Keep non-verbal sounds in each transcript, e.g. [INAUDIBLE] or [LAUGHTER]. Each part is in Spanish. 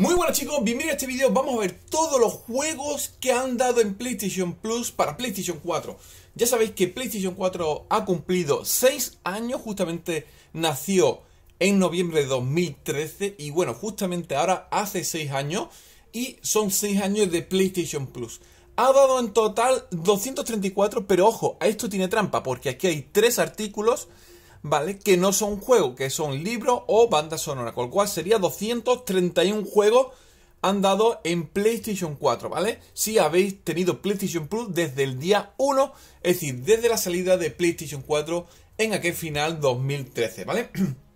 Muy buenas chicos, bienvenidos a este video, vamos a ver todos los juegos que han dado en PlayStation Plus para PlayStation 4 Ya sabéis que PlayStation 4 ha cumplido 6 años, justamente nació en noviembre de 2013 Y bueno, justamente ahora hace 6 años y son 6 años de PlayStation Plus Ha dado en total 234, pero ojo, a esto tiene trampa porque aquí hay 3 artículos ¿vale? Que no son juegos, que son libros o banda sonora con lo cual sería 231 juegos han dado en PlayStation 4, ¿vale? Si habéis tenido PlayStation Plus desde el día 1, es decir, desde la salida de PlayStation 4 en aquel final 2013, ¿vale?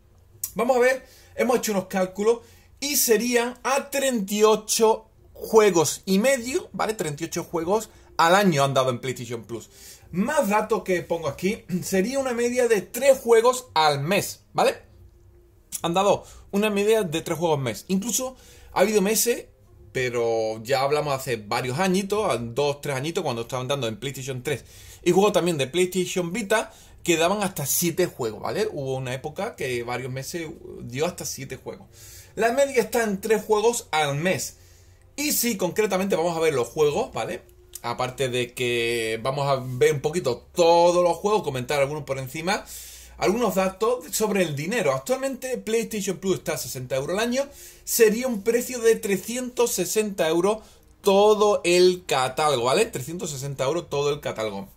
[CLEARS THROAT] Vamos a ver, hemos hecho unos cálculos y serían a 38 juegos y medio, ¿vale? 38 juegos al año han dado en PlayStation Plus. Más datos que pongo aquí [CLEARS THROAT] sería una media de 3 juegos al mes, ¿vale? Han dado una media de 3 juegos al mes. Incluso ha habido meses, pero ya hablamos hace varios añitos, 2, 3 añitos, cuando estaban dando en PlayStation 3 y juego también de PlayStation Vita, que daban hasta 7 juegos, ¿vale? Hubo una época que varios meses dio hasta 7 juegos. La media está en 3 juegos al mes. Y si concretamente vamos a ver los juegos, ¿vale? aparte de que vamos a ver un poquito todos los juegos, comentar algunos por encima, algunos datos sobre el dinero. Actualmente PlayStation Plus está a 60 euros al año, sería un precio de 360 euros todo el catálogo, ¿vale? 360 euros todo el catálogo.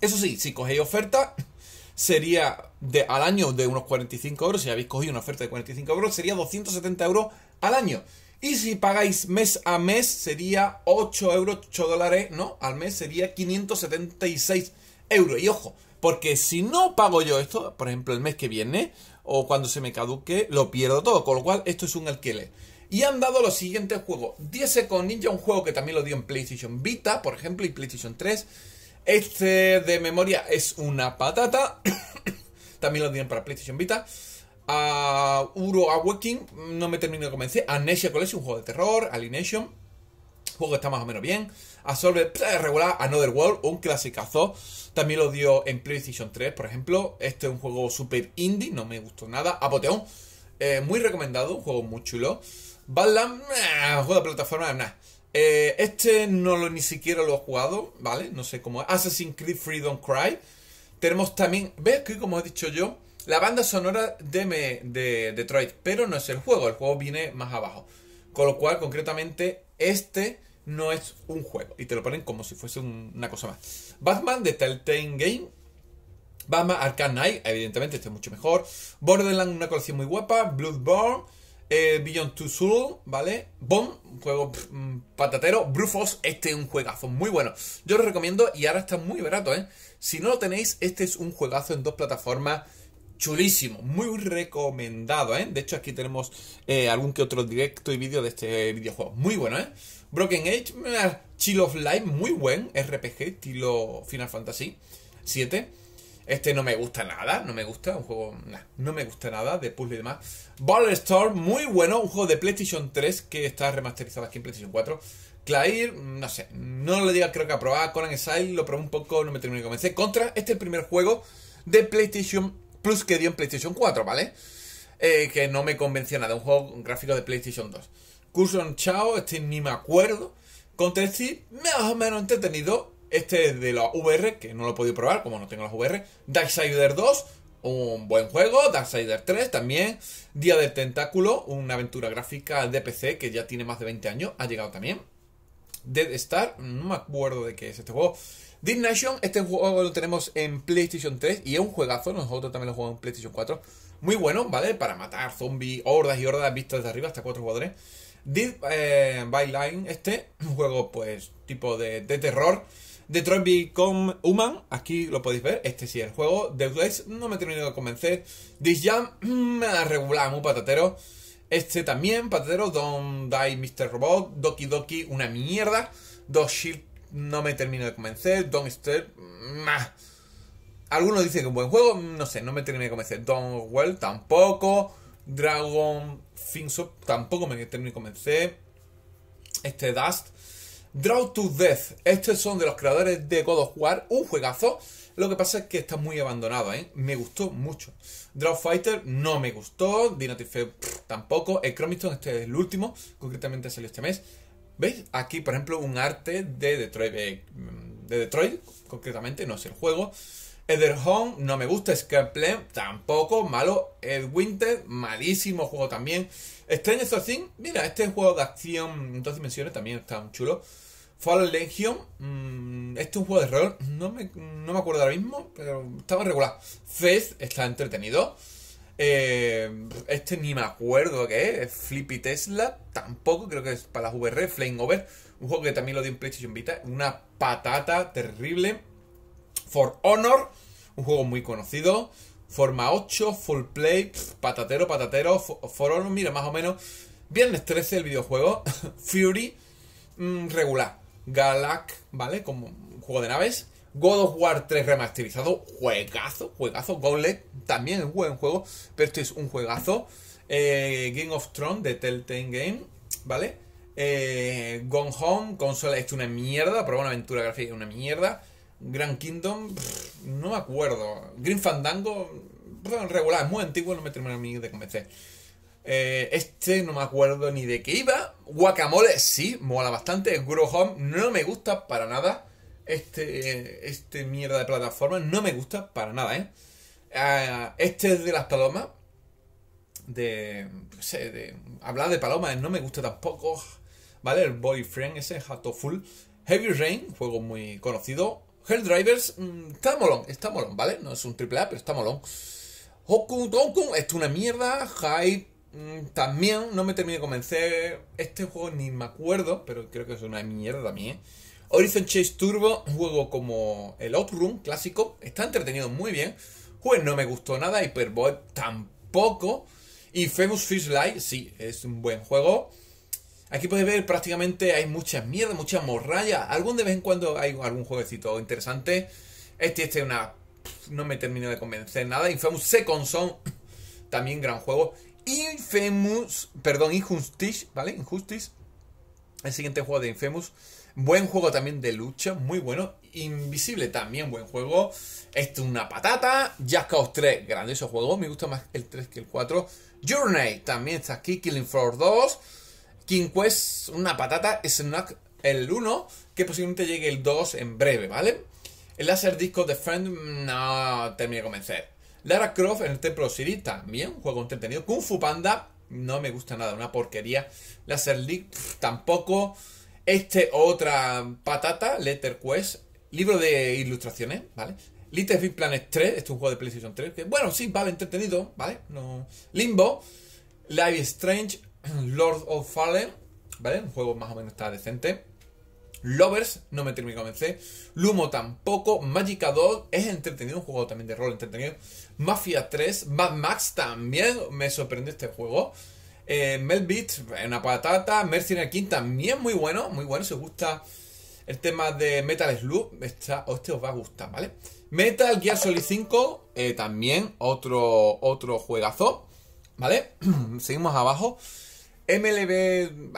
Eso sí, si cogéis oferta, sería de, al año de unos 45 euros, si habéis cogido una oferta de 45 euros, sería 270 euros al año. Y si pagáis mes a mes sería 8 euros, 8 dólares, ¿no? Al mes sería 576 euros. Y ojo, porque si no pago yo esto, por ejemplo, el mes que viene, o cuando se me caduque, lo pierdo todo. Con lo cual, esto es un alquiler. Y han dado los siguientes juegos. 10 con Ninja, un juego que también lo dio en PlayStation Vita, por ejemplo, y PlayStation 3. Este de memoria es una patata. [COUGHS] también lo dieron para PlayStation Vita a Uro Awakening, no me termino de convencer. Amnesia Collection, un juego de terror. Alienation, juego que está más o menos bien. de regular. Another World, un clasicazo. También lo dio en PlayStation 3, por ejemplo. Este es un juego super indie, no me gustó nada. Apoteón, eh, muy recomendado, un juego muy chulo. Badland, eh, juego de plataforma, nada. Eh, este no lo ni siquiera lo he jugado, ¿vale? No sé cómo es. Assassin's Creed Freedom Cry. Tenemos también, ¿ves que como he dicho yo? la banda sonora de, de Detroit, pero no es el juego, el juego viene más abajo. Con lo cual, concretamente, este no es un juego. Y te lo ponen como si fuese una cosa más. Batman de Telltale Game. Batman Arkham Knight, evidentemente, este es mucho mejor. Borderlands, una colección muy guapa. Bloodborne. Eh, Beyond Two Soul, ¿vale? Bomb, juego mm, patatero. Brufos, este es un juegazo muy bueno. Yo lo recomiendo y ahora está muy barato, ¿eh? Si no lo tenéis, este es un juegazo en dos plataformas chulísimo, muy recomendado, ¿eh? De hecho, aquí tenemos eh, algún que otro directo y vídeo de este videojuego. Muy bueno, ¿eh? Broken Age, ah, Chill of Life, muy buen RPG, estilo Final Fantasy 7. Este no me gusta nada, no me gusta, un juego, no me gusta nada, de puzzle y demás. Baller Storm, muy bueno, un juego de PlayStation 3 que está remasterizado aquí en PlayStation 4. Clair, no sé, no lo diga creo que aprobaba Conan Exile, lo probé un poco, no me terminé de convencer. Contra, este el primer juego de PlayStation Plus que dio en PlayStation 4, ¿vale? Eh, que no me convenció nada, un juego gráfico de PlayStation 2. Curson Chao, este ni me acuerdo. Con más o menos entretenido. Este de la VR, que no lo he podido probar, como no tengo las VR. Darksider 2, un buen juego. Darksider 3 también. Día del Tentáculo, una aventura gráfica de PC que ya tiene más de 20 años, ha llegado también. Dead Star, no me acuerdo de qué es este juego. Dead Nation, este juego lo tenemos en PlayStation 3 y es un juegazo, nosotros también lo jugamos en PlayStation 4. Muy bueno, ¿vale? Para matar zombies, hordas y hordas vistas desde arriba, hasta cuatro jugadores. Dead eh, by Line, este, [CLEARS THROAT] un juego pues tipo de, de terror. Detroit Become Human, aquí lo podéis ver, este sí es el juego. The no me he terminado de convencer. This Jam, [CLEARS THROAT] regular, muy patatero. Este también, patatero. Don't Die Mr. Robot. Doki Doki, una mierda. Dos Shield, no me termino de convencer. Don't Step, Algunos dicen que es un buen juego. No sé, no me termino de convencer. Don't Well, tampoco. Dragon Finsop, tampoco me termino de convencer. Este Dust. Draw to Death. Estos son de los creadores de God of War. Un juegazo. Lo que pasa es que está muy abandonado, ¿eh? Me gustó mucho. Draw Fighter no me gustó. Dino tampoco. Chromiston, este es el último. Concretamente salió este mes. ¿Veis? Aquí, por ejemplo, un arte de Detroit. Eh, de Detroit, concretamente, no es el juego. Ether no me gusta, Scarplane tampoco, malo. Ed Winter, malísimo juego también. Strange Things, mira, este juego de acción en dos dimensiones también está chulo. Fallen Legion, mm, este es un juego de rol, no me, acuerdo ahora mismo, pero estaba regular. Fez está entretenido. Eh, este ni me acuerdo qué es. Flippy Tesla, tampoco creo que es para las VR. Flame Over, un juego que también lo dio en PlayStation Vita. Una patata terrible. For Honor, un juego muy conocido. Forma 8, Full Play, patatero, patatero. For, for Honor, mira, más o menos. Viernes 13 el videojuego. [LAUGHS] Fury, mm, regular. Galak, ¿vale? Como un juego de naves. God of War 3 remasterizado, juegazo, juegazo. Gauntlet también es un buen juego, pero este es un juegazo. Eh, Game of Thrones de Telltale Game, ¿vale? Eh, Gone Home, consola, esto una mierda, pero una aventura gráfica una mierda. Grand Kingdom, no me acuerdo. Green Fandango, regular, es muy antiguo, no me ni de convencer. Eh, este no me acuerdo ni de qué iba. Guacamole, sí, mola bastante. Home, no me gusta para nada. Este, este mierda de plataforma no me gusta para nada, ¿eh? ¿eh? este es de las palomas. De, no sé, de... Hablar de palomas no me gusta tampoco. ¿Vale? El Boyfriend ese, full Heavy Rain, juego muy conocido. hell drivers mm, está molón, está molón, ¿vale? No es un triple A, pero está molón. Hoku esto es una mierda. Hype, Mm, también no me terminé de convencer. Este juego ni me acuerdo, pero creo que es una mierda también. Horizon Chase Turbo, juego como el Outrun clásico, está entretenido muy bien. Pues no me gustó nada, Hyperboy tampoco. Y Famous Fish Light, sí, es un buen juego. Aquí puedes ver prácticamente hay muchas mierdas, muchas morrayas. Algún de vez en cuando hay algún jueguecito interesante. Este, este, una. No me terminó de convencer nada. Infamous Second Son, [COUGHS] también gran juego. Infamous, perdón, Injustice, ¿vale? Injustice, el siguiente juego de Infamous. Buen juego también de lucha, muy bueno. Invisible también, buen juego. Esto es una patata. Just Cause 3, grandioso juego. Me gusta más el 3 que el 4. Journey también está aquí. Killing Floor 2. King Quest, una patata. Snack el 1, que posiblemente llegue el 2 en breve, ¿vale? El láser Disco Defend no terminé de convencer. Lara Croft en el Templo City también, un juego entretenido. Kung Fu Panda no me gusta nada, una porquería. Laser League tampoco. Este otra patata, Letter Quest, libro de ilustraciones, ¿vale? Little Big Planet 3, este es un juego de PlayStation 3, que bueno, sí, vale, entretenido, ¿vale? No. Limbo, Live Strange, [CLEARS THROAT] Lord of Fallen, ¿vale? Un juego más o menos está decente. Lovers, no me terminé de convencer. Lumo tampoco. Magica 2 es entretenido, un juego también de rol entretenido. Mafia 3, Mad Max también me sorprende este juego. Eh, Mel Beat, una patata. Mercenary King también muy bueno, muy bueno. Si os gusta el tema de Metal Slug, este os va a gustar, ¿vale? Metal Gear Solid 5, eh, también otro, otro juegazo, ¿vale? [CLEARS THROAT] Seguimos abajo. MLB,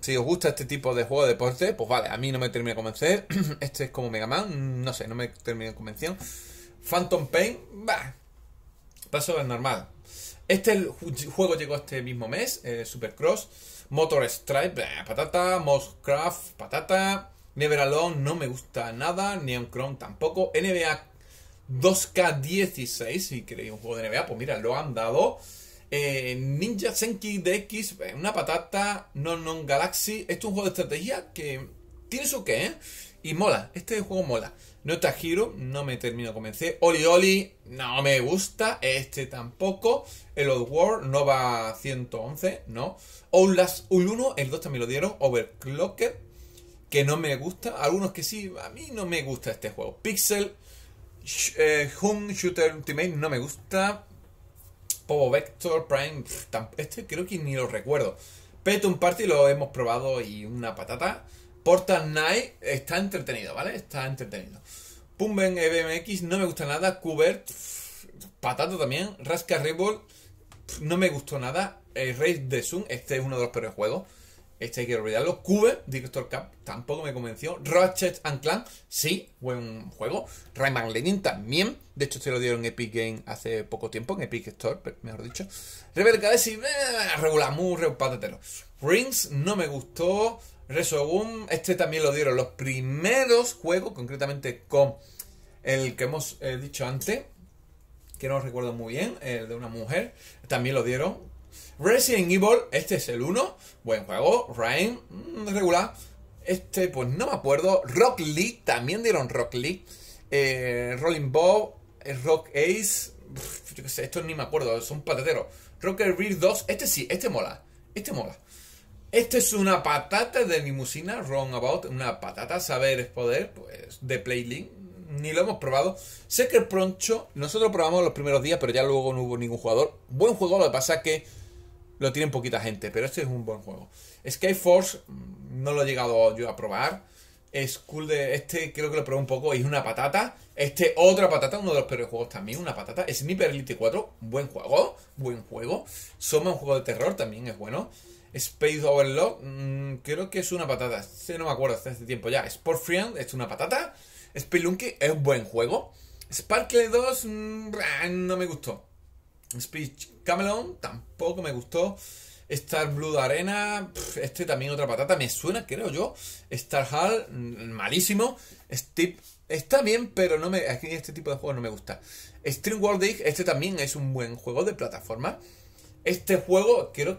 si os gusta este tipo de juego de deporte, pues vale, a mí no me termina de convencer. [CLEARS THROAT] este es como Mega Man, no sé, no me termina de convención. Phantom Pain, bah, Paso al normal. Este el juego llegó este mismo mes, eh, Supercross. Motor Stripe, patata. Mosscraft, patata. Never Alone no me gusta nada. Neon Chrome tampoco. NBA 2K16, si queréis un juego de NBA, pues mira, lo han dado. Eh, Ninja Senki DX, eh, una patata. Non Non Galaxy. Esto es un juego de estrategia que tiene su qué, ¿eh? Y mola, este juego mola. Nota Hero, no me termino de convencer. Oli Oli, no me gusta. Este tampoco. El Old War, no va 111, no. Outlast 1, el 2 también lo dieron. Overclocker, que no me gusta. Algunos que sí, a mí no me gusta este juego. Pixel, eh, Home Shooter Ultimate, no me gusta. Povo Vector Prime, este creo que ni lo recuerdo. Petum Party lo hemos probado y una patata. Portal Night está entretenido, ¿vale? Está entretenido. Pumben EBMX no me gusta nada. Cubert, patato también. Rasca Rebel, no me gustó nada. Eh, Race de Zoom, este es uno de los peores juegos. Este hay que olvidarlo. Cube, Director Cup, tampoco me convenció. Ratchet and Clan, sí, buen juego. Rayman Lenin también. De hecho, se lo dieron en Epic Game hace poco tiempo, en Epic Store, mejor dicho. Rebel Cadesi, y eh, regular, muy patatero. Rings, no me gustó. Resogun, este también lo dieron los primeros juegos, concretamente con el que hemos eh, dicho antes, que no recuerdo muy bien, el de una mujer, también lo dieron. Resident Evil, este es el 1, buen juego, Rain, mm, regular. Este, pues no me acuerdo. Rock Lee, también dieron Rock Lee eh, Rolling Ball eh, Rock Ace, yo qué sé, esto ni me acuerdo, son pateteros Rocker Rear 2, este sí, este mola, este mola. Este es una patata de limusina, about una patata, saber es poder, pues, de Playlink. Ni lo hemos probado. Sé que el Proncho, nosotros probamos los primeros días, pero ya luego no hubo ningún jugador. Buen juego, lo que pasa es que lo tienen poquita gente, pero este es un buen juego. Skyforce, mm, no lo he llegado yo a probar. Es de. Este creo que lo probé un poco, es una patata. Este, otra patata, uno de los peores juegos también, una patata. Sniper Elite 4, buen juego, buen juego. Soma, un juego de terror, también es bueno. Space Overlock, mm, creo que es una patata. Este no me acuerdo, hace este tiempo ya. Sport Friend es una patata. Spelunky es un buen juego. Sparkle 2 mm, ah, no me gustó. Speech Camelon tampoco me gustó. Star de Arena, este también otra patata, me suena, creo yo. Star Hall, mm, malísimo. Steep. está bien, pero no me, este tipo de juego no me gusta. Stream World Dig, este también es un buen juego de plataforma. Este juego, creo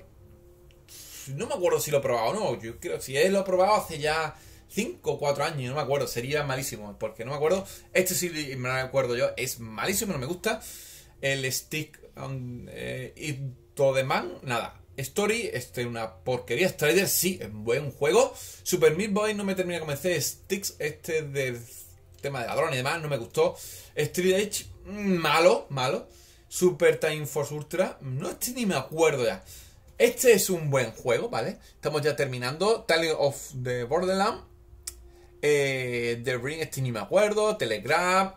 no me acuerdo si lo he probado o no. Yo creo si él lo he probado hace ya 5 o 4 años, no me acuerdo. Sería malísimo, porque no me acuerdo. Este sí me acuerdo yo. Es malísimo, no me gusta. El stick eh, y todo man nada. Story, este una porquería. Strider, sí, es buen juego. Super Meat Boy no me termina de convencer. Sticks, este de tema de ladrón y demás, no me gustó. Street Edge, mm, malo, malo. Super Time Force Ultra, no estoy ni me acuerdo ya. Este es un buen juego, ¿vale? Estamos ya terminando. Tale of the Borderland. Eh, the Ring, este ni me acuerdo. Telegram.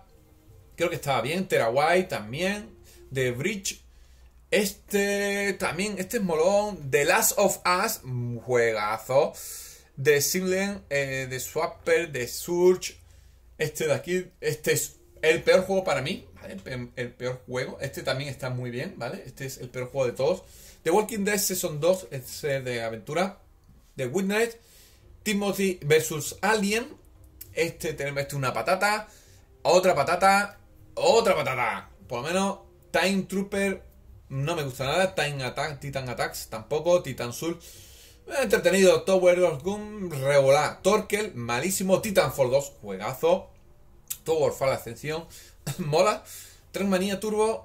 Creo que estaba bien. Terawai también. The Bridge. Este también, este es molón. The Last of Us, juegazo. The Simlen eh, The Swapper, The Surge. Este de aquí, este es el peor juego para mí. el peor juego. Este también está muy bien, ¿vale? Este es el peor juego de todos. The Walking Dead Season 2 es de aventura. The Witness. Timothy vs Alien. Este tenemos este una patata. Otra patata. Otra patata. Por lo menos Time Trooper no me gusta nada. Time Attack, Titan Attacks tampoco. Titan Soul. Entretenido. Tower of Doom, Revolá. Torkel. Malísimo. Titanfall 2. Juegazo. Tower Fall Ascensión. [LAUGHS] Mola. Transmanía Turbo,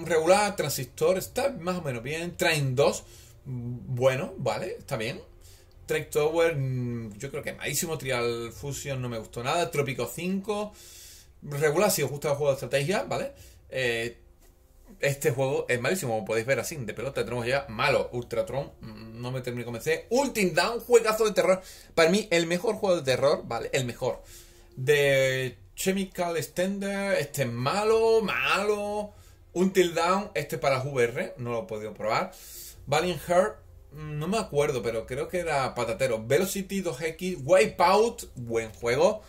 mm, regular, transistor, está más o menos bien. Train 2, bueno, vale, está bien. Track Tower, mm, yo creo que malísimo. Trial Fusion no me gustó nada. Trópico 5, regular si os gusta el juego de estrategia, ¿vale? Eh, este juego es malísimo, como podéis ver así, de pelota tenemos ya malo. Ultratron, mm, no me terminé de convencer. Ultim Down, juegazo de terror. Para mí, el mejor juego de terror, ¿vale? El mejor. De Chemical Extender, este es malo, malo. un Down, este para VR, no lo he podido probar. Valiant Heart, mm, no me acuerdo, pero creo que era patatero. Velocity 2X, Wipeout, buen juego.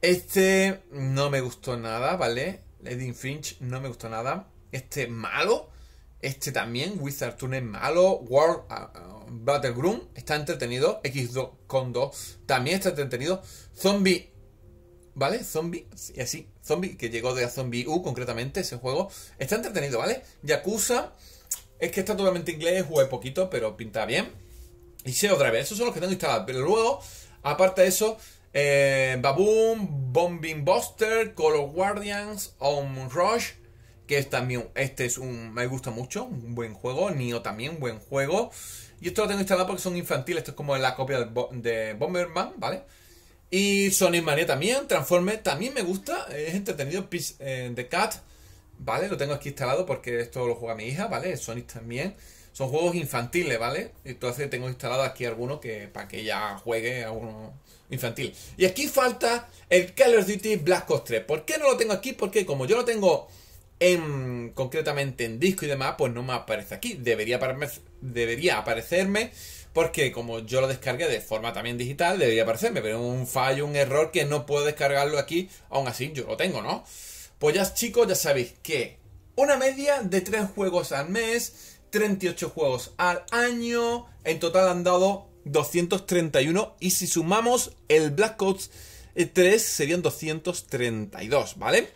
Este no me gustó nada, ¿vale? Lady Finch no me gustó nada. Este malo. Este también, Wizard Tune malo. World ah, ah, Battle está entretenido. X2 con 2 también está entretenido. Zombie ¿vale? Zombie, y así, Zombie, que llegó de Zombie U concretamente, ese juego. Está entretenido, ¿vale? Yakuza, es que está totalmente inglés, jugué poquito, pero pinta bien. Y Shadow Driver, esos son los que tengo instalados. Pero luego, aparte de eso, eh, Baboon, Bombing Buster, Color Guardians, On Rush, que es también, este es un, me gusta mucho, un buen juego. Nio también, buen juego. Y esto lo tengo instalado porque son infantiles, esto es como la copia de Bomberman, ¿vale? Y Sonic Mania también, Transformers también me gusta, es entretenido. Peace eh, The Cat, ¿vale? Lo tengo aquí instalado porque esto lo juega mi hija, ¿vale? Sonic también. Son juegos infantiles, ¿vale? Entonces tengo instalado aquí alguno que para que ella juegue a uno infantil. Y aquí falta el Call of Duty Black Ops 3. ¿Por qué no lo tengo aquí? Porque como yo lo tengo en concretamente en disco y demás, pues no me aparece aquí. Debería, debería aparecerme porque como yo lo descargué de forma también digital, debería parecerme pero un fallo, un error que no puedo descargarlo aquí, aún así yo lo tengo, ¿no? Pues ya chicos, ya sabéis que una media de 3 juegos al mes, 38 juegos al año, en total han dado 231 y si sumamos el Black Ops 3 eh, serían 232, ¿vale?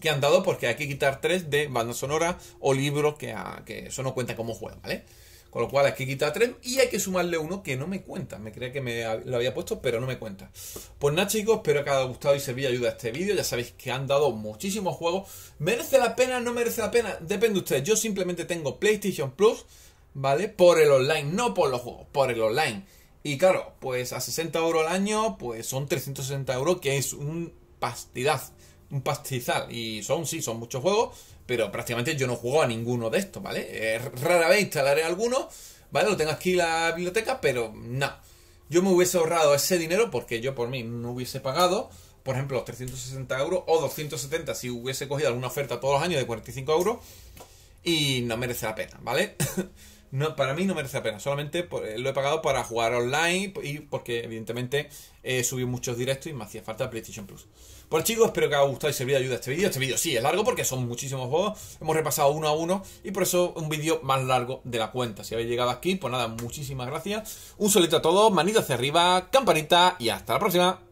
Que han dado porque hay que quitar 3 de banda sonora o libro que, ah, que eso no cuenta como juego, ¿vale? Con lo cual hay que quitar 3 y hay que sumarle uno que no me cuenta. Me creía que me lo había puesto, pero no me cuenta. Pues nada, chicos, espero que os haya gustado y servido ayuda a este vídeo. Ya sabéis que han dado muchísimos juegos. ¿Merece la pena? ¿No merece la pena? Depende de ustedes. Yo simplemente tengo PlayStation Plus, ¿vale? Por el online, no por los juegos, por el online. Y claro, pues a 60 euros al año, pues son 360 euros, que es un pastidazo un pastizal. Y son, sí, son muchos juegos, pero prácticamente yo no juego a ninguno de estos, ¿vale? Eh, rara vez instalaré alguno, ¿vale? Lo tengo aquí en la biblioteca, pero no. Yo me hubiese ahorrado ese dinero porque yo por mí no hubiese pagado, por ejemplo, los 360 euros o 270 si hubiese cogido alguna oferta todos los años de 45 euros y no merece la pena, ¿vale? [LAUGHS] no, para mí no merece la pena. Solamente eh, lo he pagado para jugar online y porque evidentemente he subido muchos directos y me hacía falta PlayStation Plus. Pues chicos, espero que os haya gustado y servido de ayuda este vídeo. Este vídeo sí es largo porque son muchísimos juegos. Hemos repasado uno a uno y por eso un vídeo más largo de la cuenta. Si habéis llegado aquí, pues nada, muchísimas gracias. Un solito a todos, manito hacia arriba, campanita y hasta la próxima.